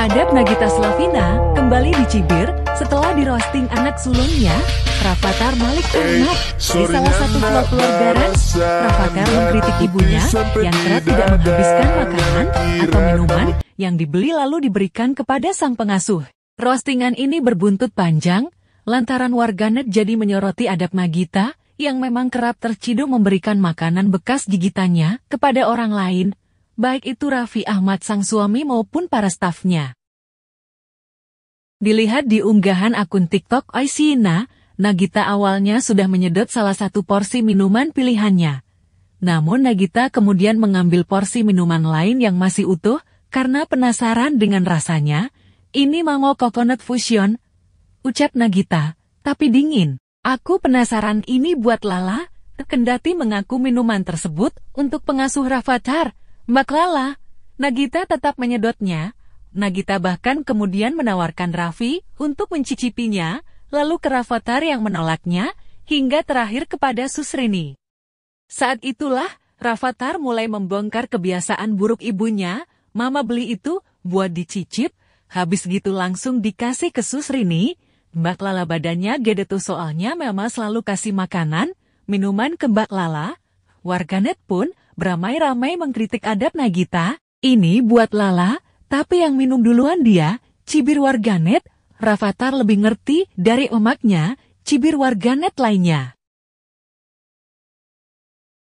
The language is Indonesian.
Adab Nagita Slavina kembali dicibir setelah di-roasting anak sulungnya, Rafathar Malik Ahmad. Di salah ya, satu nah, vlog keluargaran, nah, nah, Rafathar mengkritik ibunya yang kerap tidak menghabiskan makanan atau minuman yang dibeli lalu diberikan kepada sang pengasuh. Roastingan ini berbuntut panjang, lantaran warganet jadi menyoroti adab Nagita yang memang kerap terciduk memberikan makanan bekas gigitannya kepada orang lain baik itu Raffi Ahmad sang suami maupun para stafnya. Dilihat di unggahan akun TikTok Aisina, Nagita awalnya sudah menyedot salah satu porsi minuman pilihannya. Namun Nagita kemudian mengambil porsi minuman lain yang masih utuh karena penasaran dengan rasanya. Ini mango coconut fusion, ucap Nagita, tapi dingin. Aku penasaran ini buat Lala, kendati mengaku minuman tersebut untuk pengasuh Rafathar, Maklala, Nagita tetap menyedotnya. Nagita bahkan kemudian menawarkan Raffi untuk mencicipinya, lalu ke Rafathar yang menolaknya, hingga terakhir kepada Susrini. Saat itulah, Rafathar mulai membongkar kebiasaan buruk ibunya, mama beli itu, buat dicicip, habis gitu langsung dikasih ke Susrini, Mbak Lala badannya gede tuh soalnya mama selalu kasih makanan, minuman ke Mbak Lala, warganet pun beramai-ramai mengkritik adat Nagita, ini buat Lala, tapi yang minum duluan dia, cibir warganet, Rafathar lebih ngerti dari omaknya, cibir warganet lainnya.